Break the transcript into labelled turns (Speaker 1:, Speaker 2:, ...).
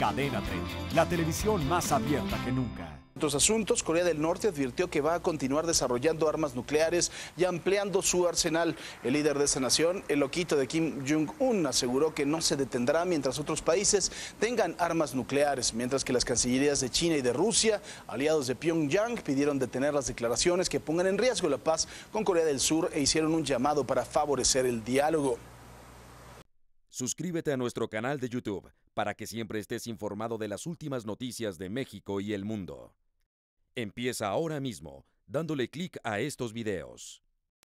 Speaker 1: Cadena 30, la televisión más abierta que nunca.
Speaker 2: En otros asuntos, Corea del Norte advirtió que va a continuar desarrollando armas nucleares y ampliando su arsenal. El líder de esa nación, el loquito de Kim Jong-un, aseguró que no se detendrá mientras otros países tengan armas nucleares, mientras que las cancillerías de China y de Rusia, aliados de Pyongyang, pidieron detener las declaraciones que pongan en riesgo la paz con Corea del Sur e hicieron un llamado para favorecer el diálogo.
Speaker 3: Suscríbete a nuestro canal de YouTube para que siempre estés informado de las últimas noticias de México y el mundo. Empieza ahora mismo dándole clic a estos videos.